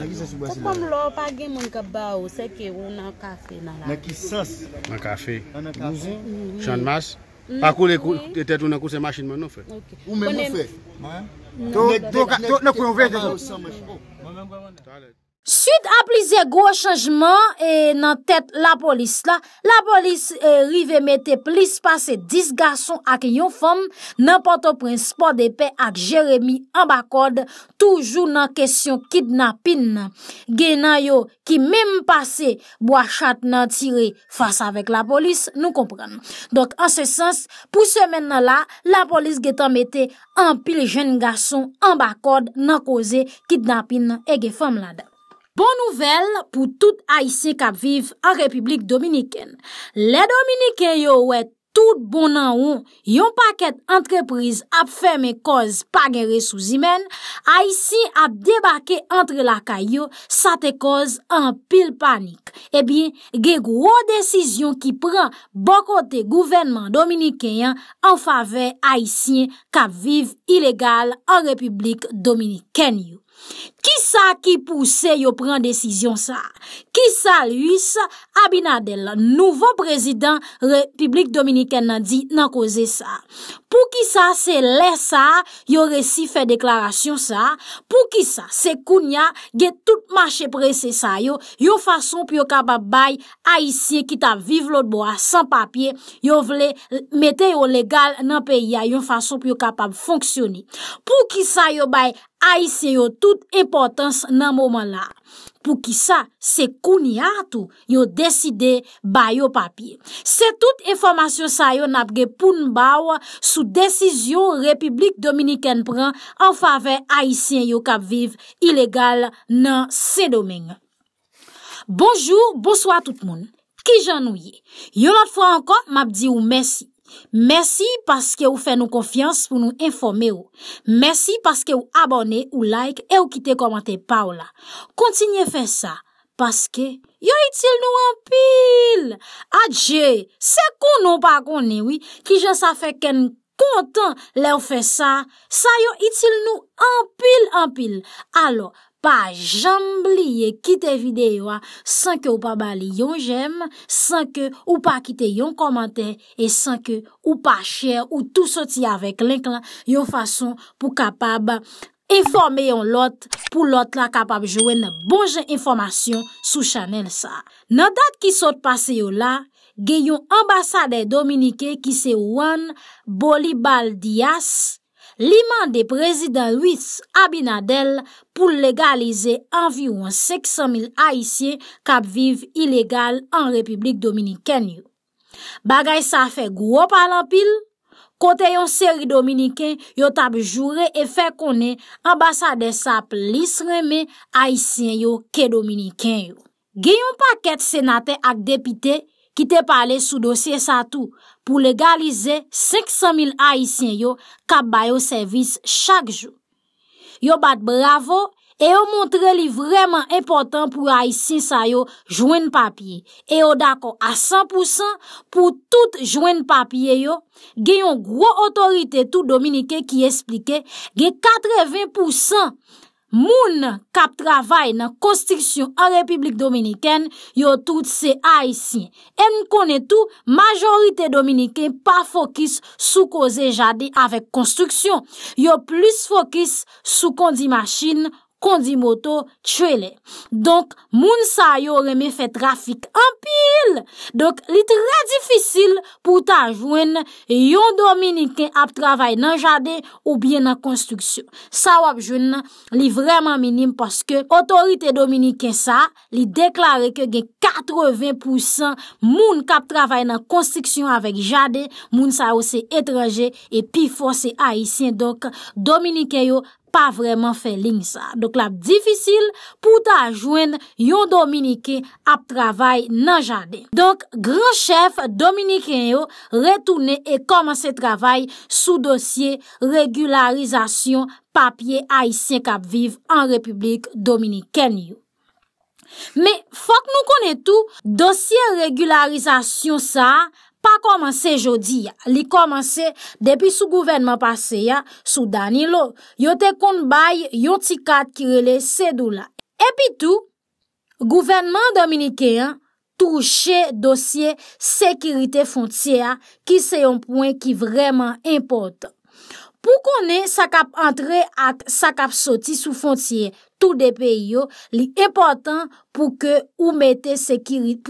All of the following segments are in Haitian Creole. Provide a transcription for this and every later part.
Sò kon lò pa gen moun kaba ou, seke wou nan kafe nan la. Nan ki sas. Nan kafe. Nan kafe. Chon mas. Pakou le kou, te te tou nan kouse masin manoufe. Ou menoufe. Mwen. To, to, to, nan kou yon vede. Mwen mwen mwen mwen. Sud aplize gro chanjman e, nan tèt la polis la, la polis e, rive mette plis pase 10 gason ak yon fom nan pote prinspo de pe ak Jeremie Anbakode Toujou nan kesyon kidnapin nan, genan yo ki mem pase boachat nan tire fasa vek la polis, nou kompran Donk an se sens, pou semen nan la, la polis getan mette an pil jen gason Anbakode nan koze kidnapin nan e ge fom la da Bon nouvel pou tout Aisyen kap viv an Republik Dominikèn. Le Dominikèn yo wè tout bon nan ou, yon paket entreprise ap fèmè koz pa gen resouz imen, Aisyen ap debake antre la kayo, sa te koz an pil panik. E eh bin, gen gwo desisyon ki pran bokote gouvenman Dominikèn an fave Aisyen kap viv ilegal an Republik Dominikèn yo. Ki sa ki pouse yo pren desisyon sa? Ki sa luis Abinadel, nouvo prezident Republik Dominiken nan di nan koze sa? Po ki sa se lè sa, yo resi fè deklarasyon sa? Po ki sa se kounya, ge tout mache prese sa yo, yo fason pou yo kabab bay a isye kitab vive lot bo a san papye, yo vle metè yo legal nan peyi a, yo fason pou yo kabab fonksyoni. Po ki sa yo bay a isye yo tout imprensyon, nan mouman la pou ki sa se kouni atou yo deside ba yo papye. Se tout informasyon sa yo napge pou nbaw sou desisyon Republik Dominikèn pran an fave Aisyen yo kap viv ilegal nan se domen. Bonjour, bonsoi tout moun. Ki jan nou ye? Yo lot fwa ankon, map di ou mersi. Mersi paske ou fe nou konfians pou nou informe ou Mersi paske ou abone ou like e ou kite komante pa ou la Kontinye fe sa Paske yo itil nou anpil Adje, se konon pa konen wi Ki jen sa fe ken kontan le ou fe sa Sa yo itil nou anpil anpil Alo pa jambliye kite videyo wa san ke ou pa bali yon jem, san ke ou pa kite yon komante, e san ke ou pa share ou tou soti avek link la, yon fason pou kapab informe yon lot, pou lot la kapab jowe nan bonje informasyon sou chanel sa. Nan dat ki sot pase yo la, ge yon ambasade Dominike ki se ou an Bolibal Dias, Liman de prezident Louis Abinadel pou legalize envirou an seksan mil haisyen kap vive ilegal an Republik Dominikèn yo. Bagay sa fe gwo palan pil, kote yon seri Dominikèn yo tab jure e fe konen ambasade sa plis reme haisyen yo ke Dominikèn yo. Giyon paket senate ak depite ki te pale sou dosye sa tou. pou legalize 500.000 haïsyen yo kap bayo servis chak jou. Yo bat bravo, e yo montre li vreman important pou haïsyen sa yo jwen papye. E yo dako a 100% pou tout jwen papye yo, gen yon gro otorite tout Dominike ki esplike gen 80% Moun kap travay nan konstriksyon an Republik Dominiken yo tout se a isi. En konen tou, majorite Dominiken pa fokus sou koze jadi avèk konstriksyon. Yo plus fokus sou kon di masjin. kondi moto tchwele. Donk, moun sa yo reme fe trafik anpil. Donk, li tre difisil pou ta jwen yon Dominiken ap travay nan jade ou bien nan konstruksyon. Sa wap jwen nan, li vreman minim paske otorite Dominiken sa, li deklare ke gen 80% moun kap travay nan konstruksyon avek jade, moun sa yo se etreje e pi fose aisyen. Donk, Dominiken yo pa vreman fe ling sa. Dok la, difisil pou ta ajwen yon Dominiken ap travay nan jade. Donk, gran chef Dominiken yo retoune e komanse travay sou dosye regularizasyon papye aisyen kap viv an republik Dominiken yo. Me, fok nou konen tou, dosye regularizasyon sa... Pa komanse jodi ya, li komanse depi sou gouvenman pase ya, sou dani lo, yote kon bay yon ti kat kirele sedou la. Epi tou, gouvenman dominikeyan touche dosye sekirite fontye ya ki se yon pouen ki vreman importe. Ou konen sakap antre at sakap soti sou fontye tout de peyo li important pou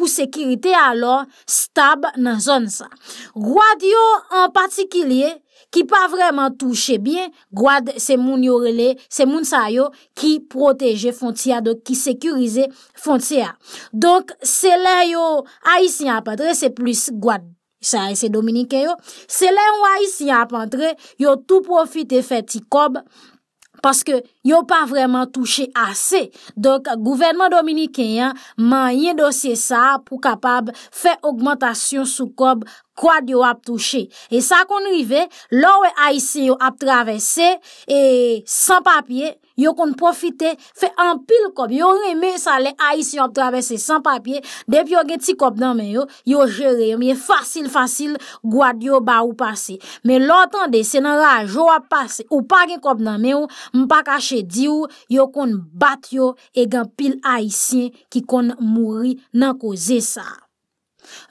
sekyrite alor stab nan zon sa. Gwad yo an patikilye ki pa vreman touche bien, gwad se moun yorele, se moun sa yo ki proteje fontye a, do ki sekyrize fontye a. Donk se la yo a isnya patre se plus gwad. Se lè mwa isi ap antre, yo tout profite feti kob, paske yo pa vreman touche ase. Dok, gouvenman dominikenyan man yen dosye sa pou kapab fe augmentation sou kob Gwad yo ap touche. E sa kon rive, lor we Aisyen yo ap travese, e san papye, yo kon profite, fe an pil kop, yo reme sa le Aisyen yo ap travese san papye, deb yo gen ti kop nan men yo, yo jere yo, miye fasil fasil gwad yo ba ou pase. Men lor tande, se nan raje yo ap pase, ou pa gen kop nan men yo, mpa kache diyo, yo kon bat yo, e gen pil Aisyen ki kon mouri nan koze sa.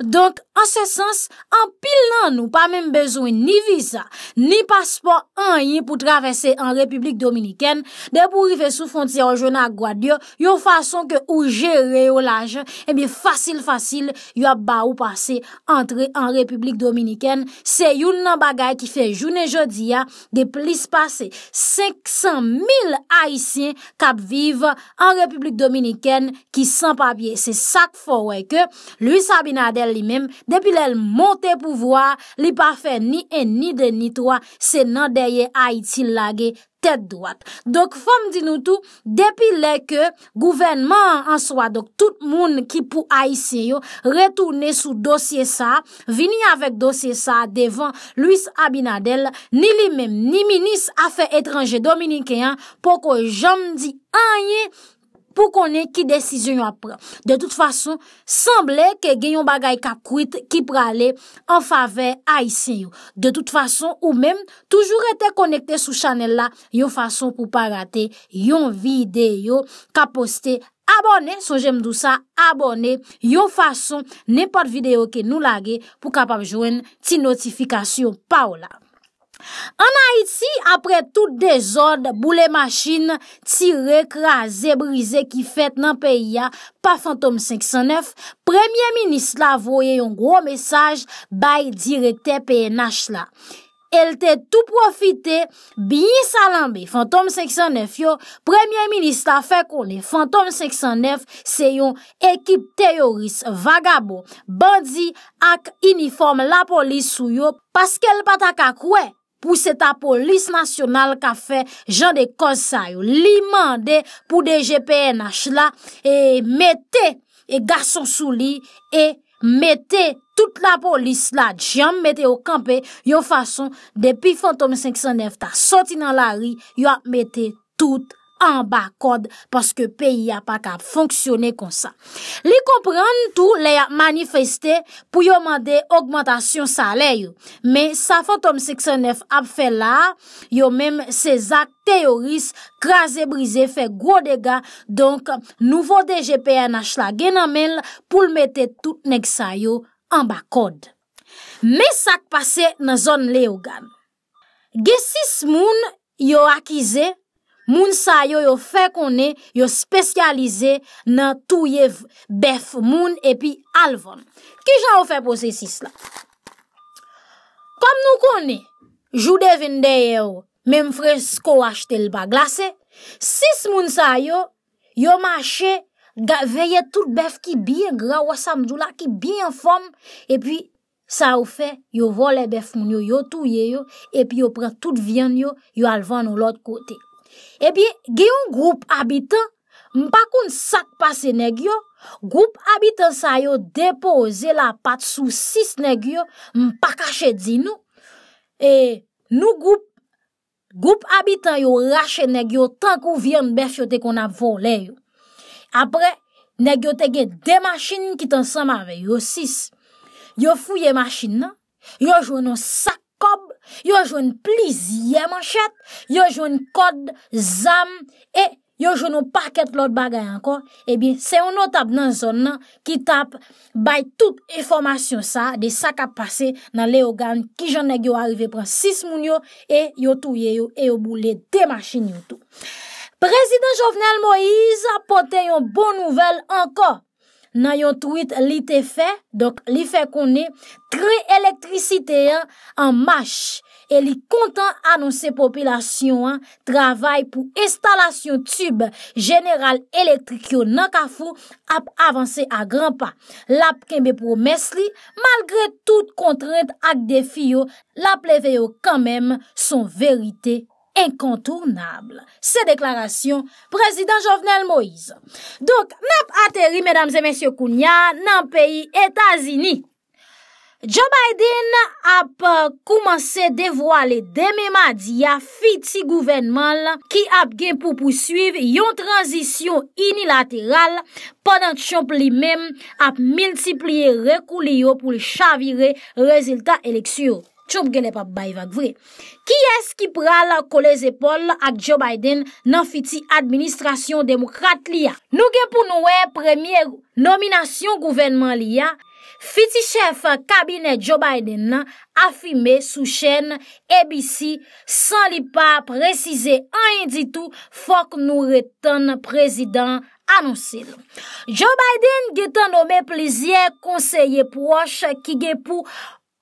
Donk an se sens An pil nan nou pa men bezwen Ni visa, ni paspor an yi Pou travese an Republik Dominiken De pou rife sou fonti an jona Gwadyo, yon fason ke ou jere Yon laj, e eh bie fasil fasil Yon ba ou pase Entre an Republik Dominiken Se yon nan bagay ki fe jounen jodia De plis pase 500 mil aisyen Kap vive an Republik Dominiken Ki san pa bie Se sak fowè ke luis sabine Abinadel li mèm, depi lèl monte pou vwa, li pa fè ni en ni de ni toa, se nan deye a iti lage tèt doat. Dok fòm di nou tou, depi lèk gouvernement an soa, dok tout moun ki pou a iti yo, retoune sou dosye sa, vini avèk dosye sa devan Louis Abinadel, ni li mèm, ni minis a fè etranje dominikèyan, poko jom di anye. pou konen ki desisyon yon apren. De tout fason, semble ke gen yon bagay kap kwit, ki prale en fave Aisyen yon. De tout fason, ou men, toujou rete konekte sou chanel la, yon fason pou pa rate yon videyo, ka poste abone, sou jem dou sa abone, yon fason, ne pat videyo ke nou lage, pou kap ap jwen ti notifikasyon pa ou la. An Haïti, apre tout dezod, boule machin, tire, kraze, brize ki fèt nan peyi ya pa Fantom 509, Premye Minist la voye yon gro mesaj bay direte PNH la. El te tout profite, bi yi salambe Fantom 509 yo, Premye Minist la fè kon le Fantom 509 se yon ekip teoris, vagabo, bandi ak uniform la polis sou yo pou se ta polis nasyonal ka fe jan de konsay ou li mande pou de GPNH la, e mette, e gason sou li, e mette tout la polis la, jan mette ou kampe yo fason, depi Fantome 509 ta soti nan la ri, yo ap mette tout la polis. an ba kod, paske peyi ya pa ka fonksyone kon sa. Li kompran tou le ya manifeste, pou yo mande augmentation sale yo. Me, sa fantom 609 ap fe la, yo menm se zak teoris, kras e brize, fe gwo dega, donk nouvo DGPA na chla gen amel, pou l mette tout nek sa yo an ba kod. Me sak pase nan zon le yo gan. Ge sis moun yo akize, Moun sa yo yo fe konen, yo spesyalize nan touye bef moun epi alvan. Ki jan yo fe pose sis la? Kom nou konen, jude vendeye yo, men mfres ko wache tel baglase, sis moun sa yo, yo mache veye tout bef ki biye gra, wosamjou la ki biye fom, epi sa yo fe yo vole bef moun yo, yo touye yo, epi yo pre tout vyen yo, yo alvan ou lot kotey. Ebyen, eh genyon group abitan, mpa kon sak pase negyo, group abitan sa yo depoze la pat sou sis negyo, mpa kache di nou. E nou group, group abitan yo rache negyo tankou vyen besyote kon ap vole yo. Apre, negyo te genye de machin ki tan sanmave yo sis. Yo fuyye machin nan, yo jwennon sak. Yon jwen plizye manchet, yon jwen kod zam, e yon jwen ou paket lot bagay anko, ebi se yon nou tap nan zon nan ki tap bay tout informasyon sa de sa ka pase nan le ogan ki jan negyo alve pransis moun yo, e yo touye yo, e yo boule de machin yo tou. Prezident Jovenel Moïse apote yon bon nouvel anko. Nan yon twit li te fe, dok li fe konen, tre elektrisite an, an mash. E li kontan anon se popilasyon an, travay pou estalasyon tube general elektrik yo nan kafou ap avanse a gran pa. Lap kembe promes li, malgre tout kontrent ak defi yo, lap leve yo kanmen son verite ou. inkontournable, se deklarasyon prezident Jovenel Moïse. Dok, nap ateri, mèdames et mèsyò kounya, nan peyi Etazini. Joe Biden ap koumanse devwale demè madiya fiti gouvenman ki ap gen pou pousuiv yon tranzisyon inilateral ponant chomp li mèm ap miltiplye rekou li yo pou li chavire rezultat eleksyon. choum gen le pap bayi vak vre. Ki es ki pral kole zepol ak Joe Biden nan fiti administrasyon demokrate li ya? Nou gen pou nou e premier nominasyon gouvenman li ya, fiti chef kabinet Joe Biden nan afime sou chen ABC san li pap prezize an yin ditou fok nou reten prezident anonsil. Joe Biden gen tan ome pleziye konseye proche ki gen pou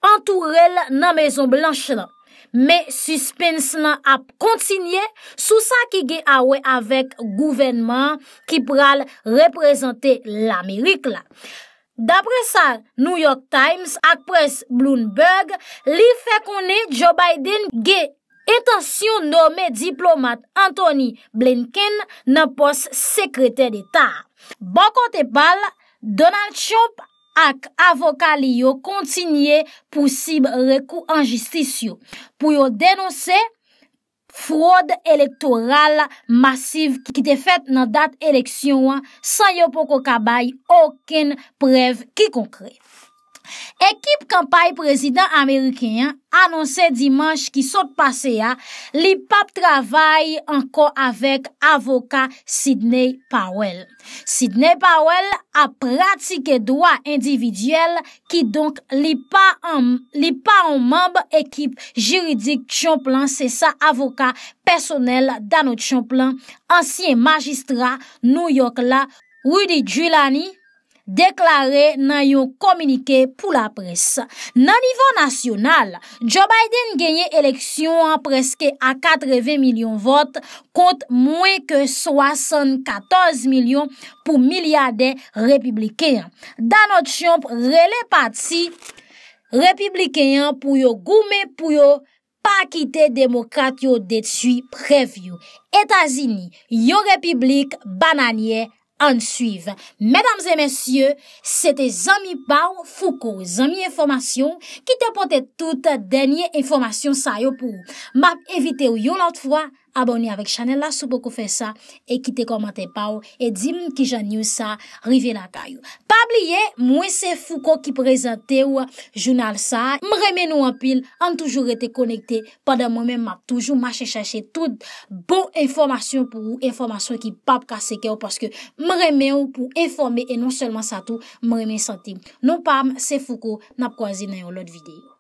entourelle nan Maison Blanche la. Me suspens nan ap kontinye sou sa ki ge awe avek gouvenman ki pral reprezente l'Amerik la. Dapre sa, New York Times ak pres Bluenberg li fe konen Joe Biden ge etasyon nome diplomat Anthony Blinken nan pos sekreter d'Etat. Bakote pal, Donald Trump ak avokali yo kontinye pou sib rekou anjistisyon pou yo denonse fwode elektoral masiv ki te fèt nan dat eleksyon sa yo pou kou kabay oken prev ki konkre. Ekip kampaye prezident Ameriken anonsè dimanche ki sot pase ya, li pap travay anko avèk avoka Sidney Powell. Sidney Powell a pratike dwa individyel ki donk li pa an mamb ekip jiridik Tchomplan, se sa avoka personel Dano Tchomplan, ansyen magistra New York la Rudy Giuliani. deklare nan yon komunike pou la pres. Nan nivou nasyonal, Joe Biden genye eleksyon an preske a 80 milyon vot kont mwen ke 74 milyon pou milyade republiken. Danot chonp rele pati, republiken pou yo goume pou yo pa kite demokrat yo detswi prev yo. Etazini, yo republik bananye republiken. An suiv, mèdames et mèsyè, se te zanmi pa ou foukou, zanmi informasyon, ki te pote tout denye informasyon sa yo pou. Map evite ou yo lout fwa. abonye avèk chanel la sou pou kou fè sa, e kite komante pa ou, e di moun ki jan nou sa, rive la tay ou. Pab liye, mwen se fou ko ki prezante ou jounal sa, mremen ou apil, an toujou rete konekte, padan mwen men map toujou, mache chache tout bon informasyon pou ou, informasyon ki pap kaseke ou, paske mremen ou pou informe, e non selman sa tou mremen sante. Non pab, se fou ko nap kwa zi nan yon lot videyo.